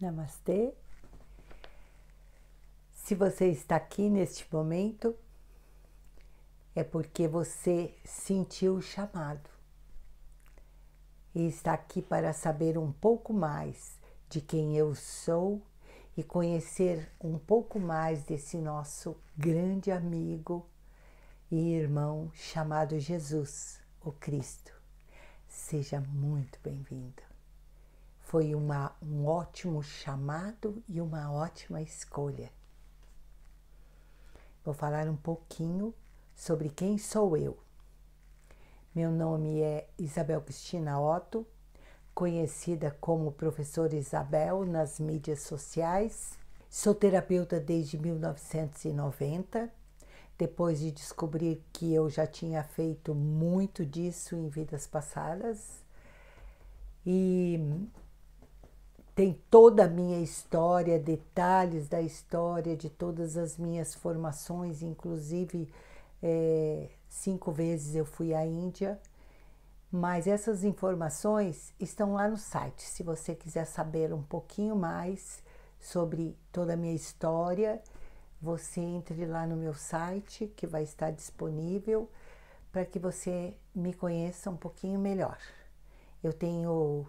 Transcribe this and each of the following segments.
Namastê. Se você está aqui neste momento, é porque você sentiu o chamado e está aqui para saber um pouco mais de quem eu sou e conhecer um pouco mais desse nosso grande amigo e irmão chamado Jesus, o Cristo. Seja muito bem-vindo. Foi uma, um ótimo chamado e uma ótima escolha. Vou falar um pouquinho sobre quem sou eu. Meu nome é Isabel Cristina Otto, conhecida como Professora Isabel nas mídias sociais. Sou terapeuta desde 1990, depois de descobrir que eu já tinha feito muito disso em vidas passadas. E tem toda a minha história, detalhes da história de todas as minhas formações, inclusive é, cinco vezes eu fui à Índia. Mas essas informações estão lá no site. Se você quiser saber um pouquinho mais sobre toda a minha história, você entre lá no meu site que vai estar disponível para que você me conheça um pouquinho melhor. Eu tenho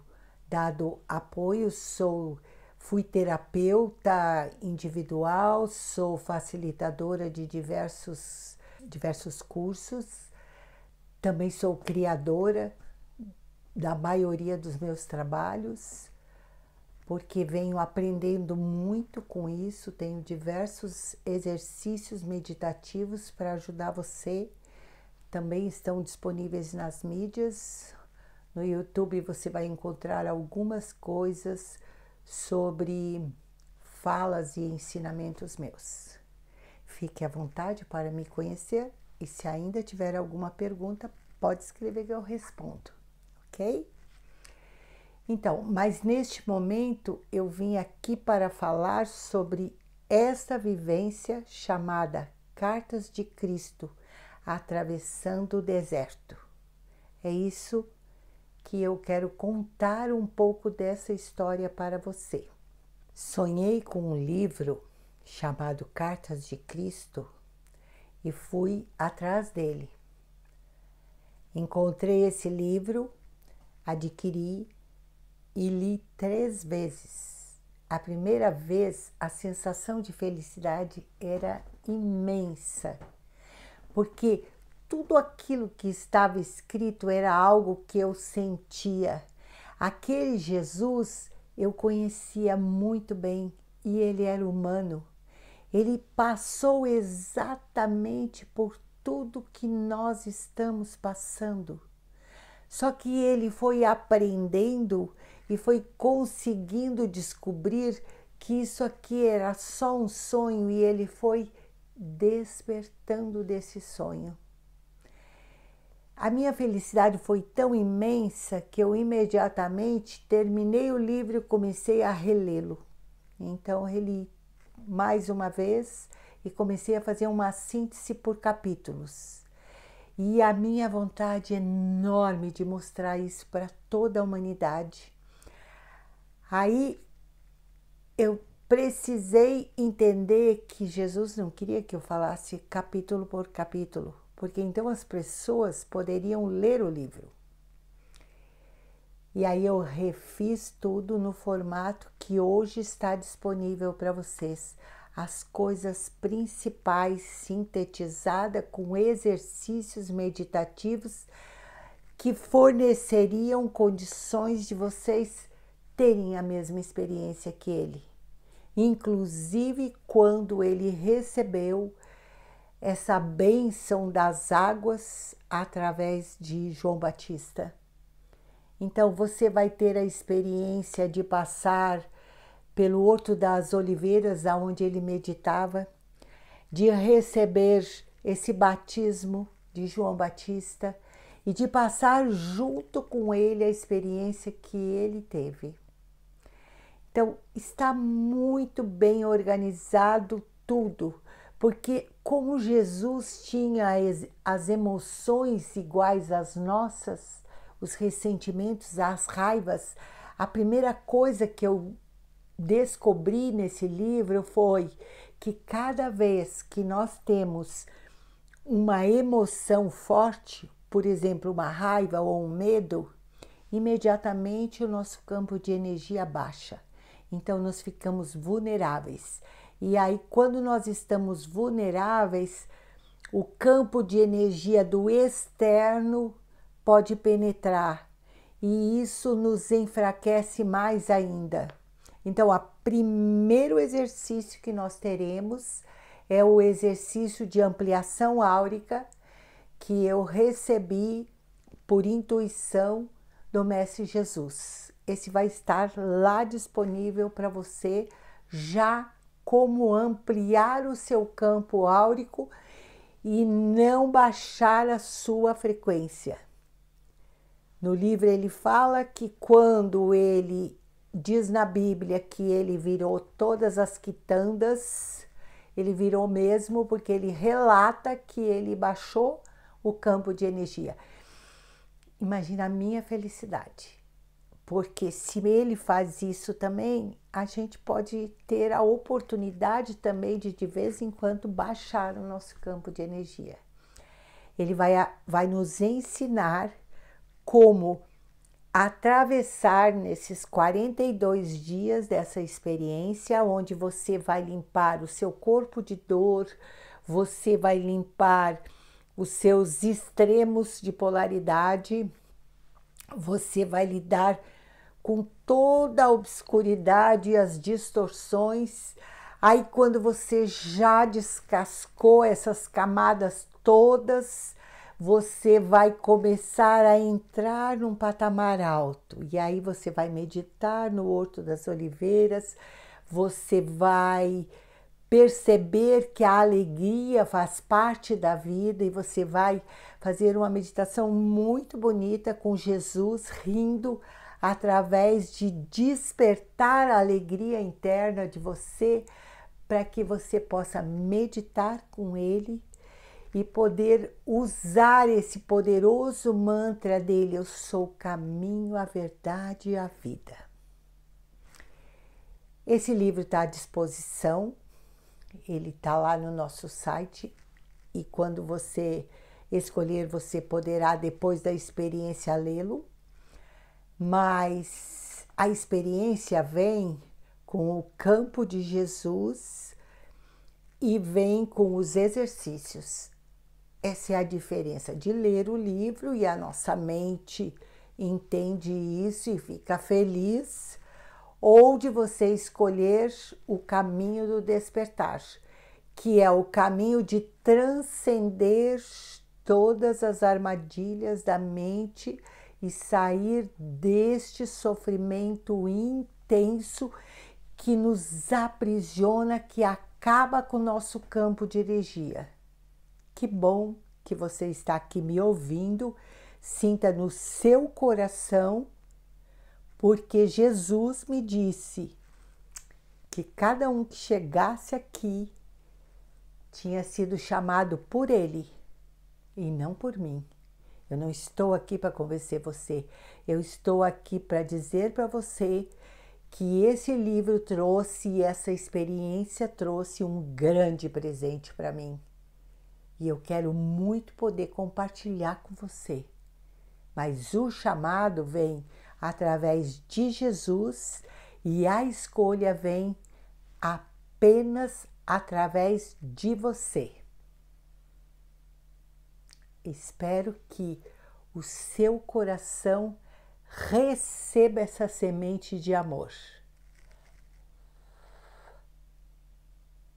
dado apoio, sou fui terapeuta individual, sou facilitadora de diversos diversos cursos. Também sou criadora da maioria dos meus trabalhos, porque venho aprendendo muito com isso, tenho diversos exercícios meditativos para ajudar você. Também estão disponíveis nas mídias, no YouTube você vai encontrar algumas coisas sobre falas e ensinamentos meus. Fique à vontade para me conhecer e se ainda tiver alguma pergunta, pode escrever que eu respondo, ok? Então, mas neste momento eu vim aqui para falar sobre esta vivência chamada Cartas de Cristo atravessando o deserto. É isso que eu quero contar um pouco dessa história para você. Sonhei com um livro chamado Cartas de Cristo e fui atrás dele. Encontrei esse livro, adquiri e li três vezes. A primeira vez, a sensação de felicidade era imensa, porque tudo aquilo que estava escrito era algo que eu sentia. Aquele Jesus eu conhecia muito bem e ele era humano. Ele passou exatamente por tudo que nós estamos passando. Só que ele foi aprendendo e foi conseguindo descobrir que isso aqui era só um sonho e ele foi despertando desse sonho. A minha felicidade foi tão imensa que eu imediatamente terminei o livro e comecei a relê-lo. Então, reli mais uma vez e comecei a fazer uma síntese por capítulos. E a minha vontade enorme de mostrar isso para toda a humanidade. Aí eu precisei entender que Jesus não queria que eu falasse capítulo por capítulo porque então as pessoas poderiam ler o livro. E aí eu refiz tudo no formato que hoje está disponível para vocês. As coisas principais sintetizada com exercícios meditativos que forneceriam condições de vocês terem a mesma experiência que ele, inclusive quando ele recebeu essa bênção das águas através de João Batista. Então você vai ter a experiência de passar pelo Horto das Oliveiras, aonde ele meditava, de receber esse batismo de João Batista e de passar junto com ele a experiência que ele teve. Então, está muito bem organizado tudo porque como Jesus tinha as emoções iguais às nossas, os ressentimentos, as raivas, a primeira coisa que eu descobri nesse livro foi que cada vez que nós temos uma emoção forte, por exemplo, uma raiva ou um medo, imediatamente o nosso campo de energia baixa. Então nós ficamos vulneráveis. E aí, quando nós estamos vulneráveis, o campo de energia do externo pode penetrar e isso nos enfraquece mais ainda. Então, o primeiro exercício que nós teremos é o exercício de ampliação áurica que eu recebi por intuição do Mestre Jesus. Esse vai estar lá disponível para você já como ampliar o seu campo áurico e não baixar a sua frequência. No livro ele fala que quando ele diz na Bíblia que ele virou todas as quitandas, ele virou mesmo porque ele relata que ele baixou o campo de energia. Imagina a minha felicidade porque se ele faz isso também, a gente pode ter a oportunidade também de de vez em quando baixar o nosso campo de energia. Ele vai, vai nos ensinar como atravessar nesses 42 dias dessa experiência, onde você vai limpar o seu corpo de dor, você vai limpar os seus extremos de polaridade, você vai lidar com toda a obscuridade e as distorções. Aí, quando você já descascou essas camadas todas, você vai começar a entrar num patamar alto. E aí, você vai meditar no Horto das Oliveiras, você vai perceber que a alegria faz parte da vida e você vai fazer uma meditação muito bonita com Jesus rindo através de despertar a alegria interna de você, para que você possa meditar com ele e poder usar esse poderoso mantra dele: Eu sou o caminho, a verdade e a vida. Esse livro está à disposição, ele está lá no nosso site e quando você escolher, você poderá, depois da experiência, lê-lo mas a experiência vem com o campo de Jesus e vem com os exercícios. Essa é a diferença de ler o livro e a nossa mente entende isso e fica feliz, ou de você escolher o caminho do despertar, que é o caminho de transcender todas as armadilhas da mente e sair deste sofrimento intenso que nos aprisiona, que acaba com o nosso campo de energia. Que bom que você está aqui me ouvindo, sinta no seu coração, porque Jesus me disse que cada um que chegasse aqui tinha sido chamado por ele e não por mim. Eu não estou aqui para convencer você, eu estou aqui para dizer para você que esse livro trouxe, essa experiência trouxe um grande presente para mim. E eu quero muito poder compartilhar com você. Mas o chamado vem através de Jesus e a escolha vem apenas através de você. Espero que o seu coração receba essa semente de amor.